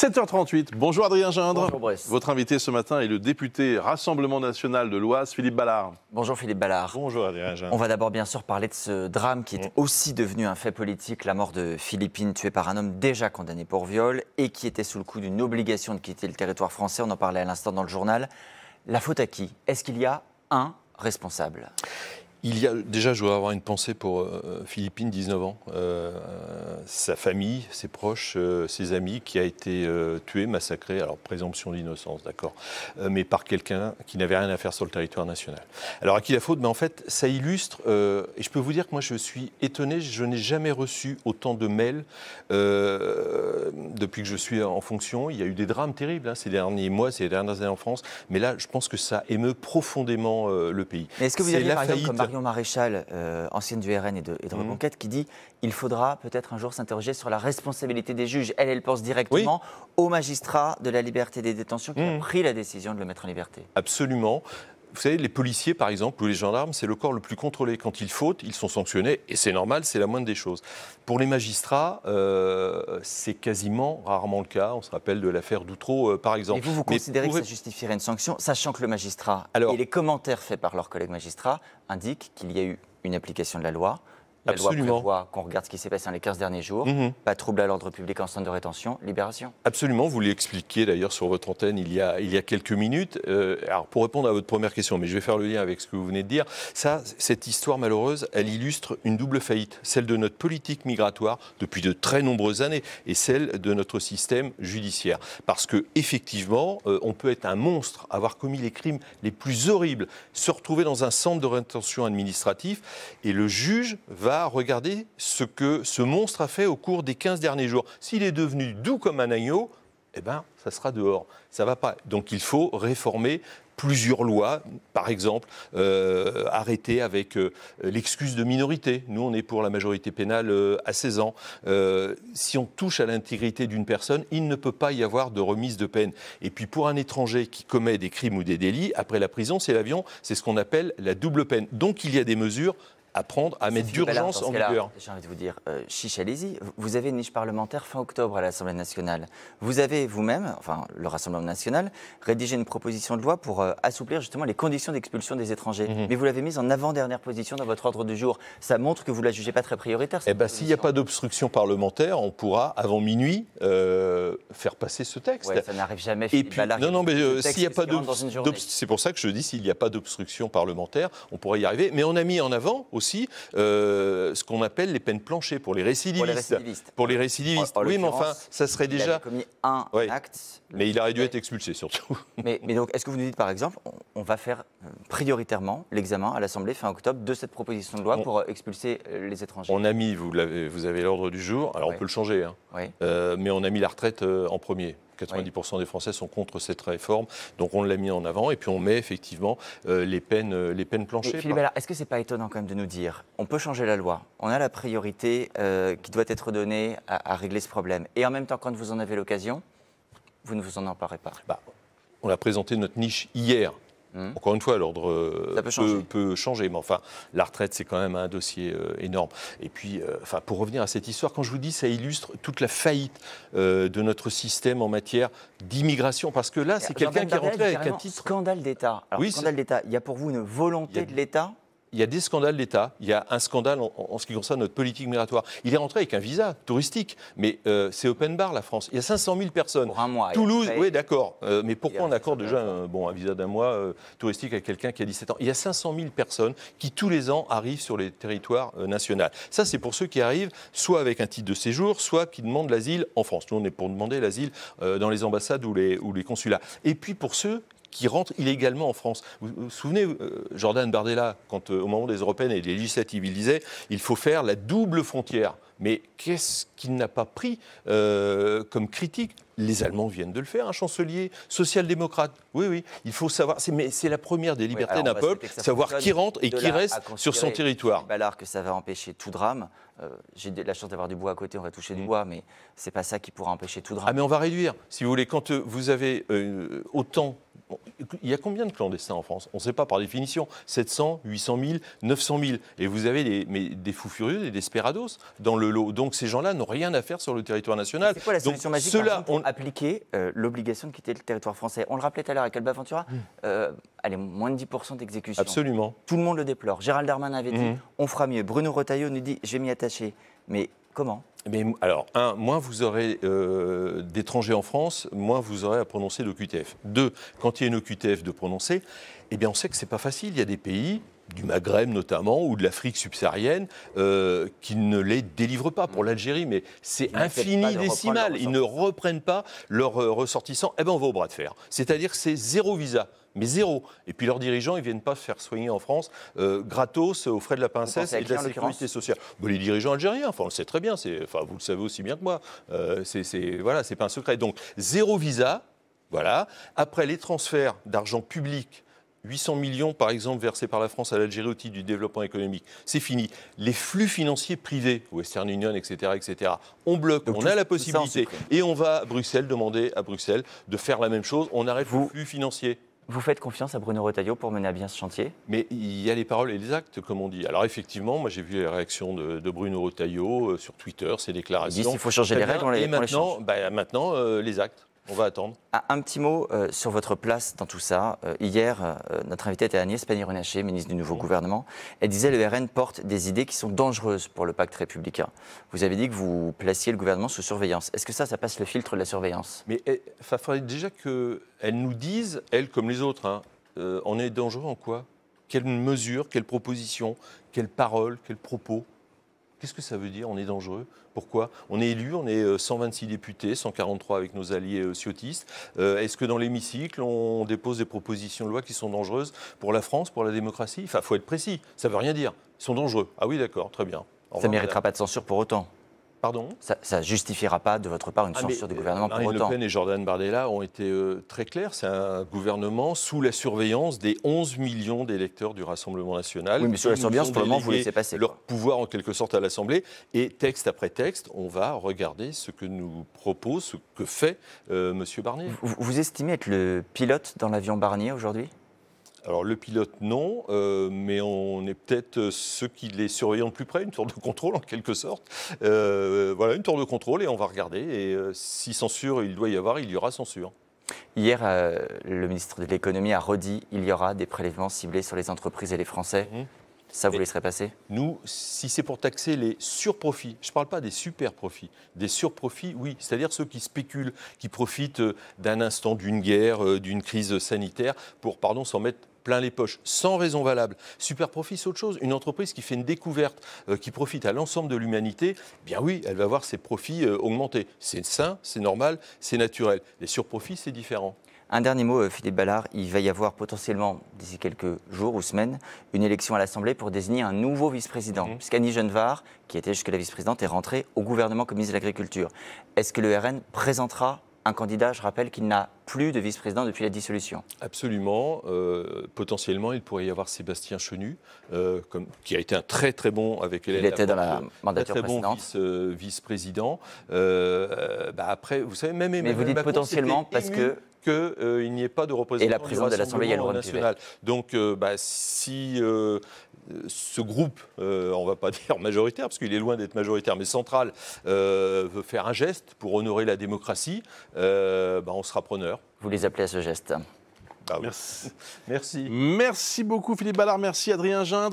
7h38, bonjour Adrien Gindre. Bonjour Brest. Votre invité ce matin est le député Rassemblement National de l'Oise, Philippe Ballard. Bonjour Philippe Ballard. Bonjour Adrien Gindre. On va d'abord bien sûr parler de ce drame qui est mm. aussi devenu un fait politique, la mort de Philippine tuée par un homme déjà condamné pour viol et qui était sous le coup d'une obligation de quitter le territoire français, on en parlait à l'instant dans le journal. La faute à qui Est-ce qu'il y a un responsable il y a déjà, je dois avoir une pensée pour euh, Philippine, 19 ans, euh, euh, sa famille, ses proches, ses amis, qui a été tué, massacré. Alors présomption d'innocence, d'accord, mais par quelqu'un qui n'avait rien à faire sur le territoire national. Alors à qui la faute Mais en fait, ça illustre. et je peux vous dire que moi, je suis étonné. Je n'ai jamais reçu autant de mails depuis que je suis en fonction. Il y a eu des drames terribles hein, ces derniers mois, ces dernières années en France. Mais là, je pense que ça émeut profondément le pays. Est-ce que vous avez la Marion Maréchal, euh, ancienne du RN et de, mhm. Reconquête, qui dit il faudra peut-être un jour s'interroger sur la responsabilité des juges. Elle, elle pense directement aux magistrats de la liberté des détentions qui ont mhm. pris la décision de le mettre en liberté. Absolument vous savez, les policiers, par exemple, ou les gendarmes, c'est le corps le plus contrôlé. Quand ils fautent, ils sont sanctionnés, et c'est normal, c'est la moindre des choses. Pour les magistrats, euh, c'est quasiment rarement le cas. On se rappelle de l'affaire Doutreau, euh, par exemple. Et vous, vous considérez que ça justifierait une sanction, sachant que le magistrat et les commentaires faits par leurs collègues magistrats indiquent qu'il y a eu une application de la loi, Absolument. qu'on regarde ce qui s'est passé dans les 15 derniers jours. Mhm. Pas de trouble à l'ordre public en centre de rétention, libération. Absolument. Vous l'expliquiez d'ailleurs sur votre antenne il y a, il y a quelques minutes. Euh, alors pour répondre à votre première question, mais je vais faire le lien avec ce que vous venez de dire, ça, cette histoire malheureuse, elle illustre une double faillite. Celle de notre politique migratoire depuis de très nombreuses années et celle de notre système judiciaire. Parce que effectivement, euh, on peut être un monstre, avoir commis les crimes les plus horribles, se retrouver dans un centre de rétention administratif et le juge va Regardez regarder ce que ce monstre a fait au cours des 15 derniers jours. S'il est devenu doux comme un agneau, eh ben ça sera dehors. Ça va pas. Donc il faut réformer plusieurs lois, par exemple, euh, arrêter avec euh, l'excuse de minorité. Nous, on est pour la majorité pénale euh, à 16 ans. si on touche à l'intégrité d'une personne, il ne peut pas y avoir de remise de peine. Et puis pour un étranger qui commet des crimes ou des délits, après la prison, c'est l'avion, c'est ce qu'on appelle la double peine. Donc il y a des mesures à à mettre d'urgence en vigueur. J'ai envie de vous dire, euh, chiche, allez-y. Vous avez une niche parlementaire fin octobre à l'Assemblée nationale. Vous avez vous-même, enfin le Rassemblement national, rédigé une proposition de loi pour euh, assouplir justement les conditions d'expulsion des étrangers. Mhm. Mais vous l'avez mise en avant-dernière position dans votre ordre du jour. Ça montre que vous la jugez pas très prioritaire. Eh bien, s'il n'y a pas d'obstruction parlementaire, on pourra, avant minuit, euh, faire passer ce texte. Ouais, ça n'arrive jamais. Et puis, non, non, mais euh, s'il n'y a pas d'obstruction, c'est pour ça que je dis, s'il n'y a pas d'obstruction parlementaire, on pourra y arriver. Mais on a mis en avant aussi euh, ce qu'on appelle les peines planchées pour les récidivistes. Pour les récidivistes. oui, mais enfin, ça serait déjà. commis un acte. Mais il aurait dû être expulsé surtout. Mais, mais donc, est-ce que vous nous dites par exemple, on, va faire euh, prioritairement l'examen à l'Assemblée fin octobre de cette proposition de loi pour euh, expulser les étrangers On a mis, vous, avez, vous avez l'ordre du jour, alors on peut le changer, hein. mais on a mis la retraite en premier. 90% des Français sont contre cette réforme. Donc on l'a mis en avant et puis on met effectivement euh, les, peines, euh, les peines planchées. Philippe est-ce que n'est pas étonnant quand même de nous dire on peut changer la loi, on a la priorité euh, qui doit être donnée à, régler ce problème. Et en même temps, quand vous en avez l'occasion, vous ne vous en emparez pas bah, on a présenté notre niche hier. Mmh. Encore une fois, l'ordre euh, peut, changer, mais enfin, la retraite, c'est quand même un dossier euh, énorme. Et puis, euh, enfin, pour revenir à cette histoire, quand je vous dis, ça illustre toute la faillite de notre système en matière d'immigration, parce que là, c'est quelqu'un qui est rentré avec un titre. Scandale d'État. oui, scandale d'État, il y a pour vous une volonté de l'État il y a des scandales d'État, il y a un scandale en, ce qui concerne notre politique migratoire. Il est rentré avec un visa touristique, mais euh, c'est open bar la France. Il y a 500 000 personnes. Pour un mois. Toulouse, oui, d'accord. Euh, mais pourquoi on accorde déjà un, bon, un visa d'un mois euh, touristique à quelqu'un qui a 17 ans Il y a 500 000 personnes qui, tous les ans, arrivent sur les territoires nationaux. Ça, c'est pour ceux qui arrivent soit avec un titre de séjour, soit qui demandent l'asile en France. Nous, on est pour demander l'asile dans les ambassades ou les, ou les consulats. Et puis pour ceux qui rentrent illégalement en France. Vous vous souvenez, euh, Jordan Bardella, quand euh, au moment des européennes et des législatives, il disait il faut faire la double frontière. Mais qu'est-ce qu'il n'a pas pris euh, comme critique Les Allemands viennent de le faire, un chancelier social-démocrate. Oui, oui, il faut savoir. Mais c'est la première des libertés d'un peuple, savoir qui rentre et qui reste sur son territoire. alors que ça va empêcher tout drame. J'ai la chance d'avoir du bois à côté, on va toucher du mm. bois, mais c'est pas ça qui pourra empêcher tout drame. Ah, mais on va réduire. Si vous voulez, quand vous avez autant il y a combien de clandestins en France On ne sait pas par définition. 700, 800 000, 900 000. Et vous avez des, fous furieux, des desperados dans le lot. Donc ces gens-là n'ont rien à faire sur le territoire national. C'est quoi la solution magique appliquer euh, l'obligation de quitter le territoire français On le rappelait tout à l'heure avec Alba Ventura, hmm. euh, allez, moins de 10% d'exécution. Absolument. Tout le monde le déplore. Gérald Darmanin avait dit, hmm. on fera mieux. Bruno Retailleau nous dit, je vais m'y attacher. Mais comment mais alors, un, moins vous aurez euh, d'étrangers en France, moins vous aurez à prononcer l'OQTF. Deux, quand il y a une OQTF de prononcer, eh bien on sait que ce n'est pas facile. Il y a des pays, du Maghreb notamment, ou de l'Afrique subsaharienne, euh, qui ne les délivrent pas pour l'Algérie, mais c'est infini Ils ne reprennent pas leurs euh, ressortissants. Eh bien, on va au bras de fer. C'est-à-dire, c'est zéro visa mais zéro. Et puis leurs dirigeants, ils viennent pas se faire soigner en France euh, gratos aux frais de la princesse et de la sécurité sociale. Bon, les dirigeants algériens, enfin, on le sait très bien, enfin, vous le savez aussi bien que moi, euh, c'est voilà, pas un secret. Donc zéro visa, voilà. Après les transferts d'argent public 800 millions, par exemple, versés par la France à l'Algérie au titre du développement économique. C'est fini. Les flux financiers privés, Western Union, etc., etc., on bloque, on a la possibilité. et on va à Bruxelles demander à Bruxelles de faire la même chose. On arrête les flux financiers. Vous faites confiance à Bruno Retailleau pour mener à bien ce chantier Mais il y a les paroles et les actes, comme on dit. Alors effectivement, moi j'ai vu les réactions de, Bruno Retailleau euh, sur Twitter, ses déclarations. Il dit faut changer les règles, on les Et maintenant, bah, maintenant euh, les actes. On va attendre. Ah, un petit mot euh, sur votre place dans tout ça. Euh, hier, euh, notre invitée était Agnès Pannier-Runacher, ministre du nouveau gouvernement. Elle disait le RN porte des idées qui sont dangereuses pour le pacte républicain. Vous avez dit que vous placiez le gouvernement sous surveillance. Est-ce que ça, ça passe le filtre de la surveillance Mais il eh, faudrait déjà qu'elle nous dise, elle comme les autres, hein, on est dangereux en quoi Quelles mesures, quelles propositions, quelles paroles, quels propos Qu'est-ce que ça veut dire On est dangereux Pourquoi On est élu, on est 126 euh, députés, 143 avec nos alliés euh, siotistes. Euh, est-ce que dans l'hémicycle, on dépose des propositions de loi qui sont dangereuses pour la France, pour la démocratie Enfin, il faut être précis, ça ne veut rien dire. Ils sont dangereux. Ah oui, d'accord, très bien. ça ne méritera pas de censure pour autant Pardon Ça ne justifiera pas de votre part une ah, censure du euh, gouvernement pour autant. Le Pen et Jordan Bardella ont été euh, très clairs. C'est un gouvernement sous la surveillance des 11 millions d'électeurs du Rassemblement national. Oui, mais sous la surveillance, vous laissez passer. Leur pouvoir, en quelque sorte, à l'Assemblée. Et texte après texte, on va regarder ce que nous propose, ce que fait Monsieur M. Barnier. vous estimez être le pilote dans l'avion Barnier aujourd'hui alors le pilote non, euh, mais on est peut-être euh, ceux qui les surveillent de plus près, une tour de contrôle en quelque sorte. Euh, voilà, une tour de contrôle et on va regarder. Et si censure il doit y avoir, il y aura censure. Hier, le ministre de l'économie a redit il y aura des prélèvements ciblés sur les entreprises et les Français. Mmh. Ça, vous laisserait passer Nous, si c'est pour taxer les surprofits, je ne parle pas des super profits, des surprofits, oui, c'est-à-dire ceux qui spéculent, qui profitent d'un instant, d'une guerre, d'une crise sanitaire, pour, pardon, s'en mettre plein les poches, sans raison valable. Super profit, c'est autre chose. Une entreprise qui fait une découverte, euh, qui profite à l'ensemble de l'humanité, eh bien oui, elle va voir ses profits augmentés. Euh, augmenter. C'est sain, c'est normal, c'est naturel. Les surprofits, c'est différent. Un dernier mot, euh, Philippe Ballard. Il va y avoir potentiellement, d'ici quelques jours ou semaines, une élection à l'Assemblée pour désigner un nouveau vice-président. Mmh. qui était jusque la vice-présidente, est rentrée au gouvernement comme ministre de l'Agriculture. Est-ce que le RN présentera un candidat, je rappelle, qu'il n'a plus de vice-président depuis la dissolution. Absolument. Euh, potentiellement, il pourrait y avoir Sébastien Chenu, euh, qui a été un très très bon avec Hélène. Il était dans la euh, mandature très, très bon vice-président. Bah, après, vous savez, même Emmanuel Mais vous dites potentiellement parce que qu'il n'y ait pas de représentation et la présidente de l'Assemblée nationale. Donc, bah, si ce groupe, euh, on ne va pas dire majoritaire, parce qu'il est loin d'être majoritaire, mais central, euh, veut faire un geste pour honorer la démocratie, euh, bah, on sera preneur. Vous les appelez à ce geste ah Merci. Merci. Merci beaucoup Philippe Ballard, merci Adrien Gindre.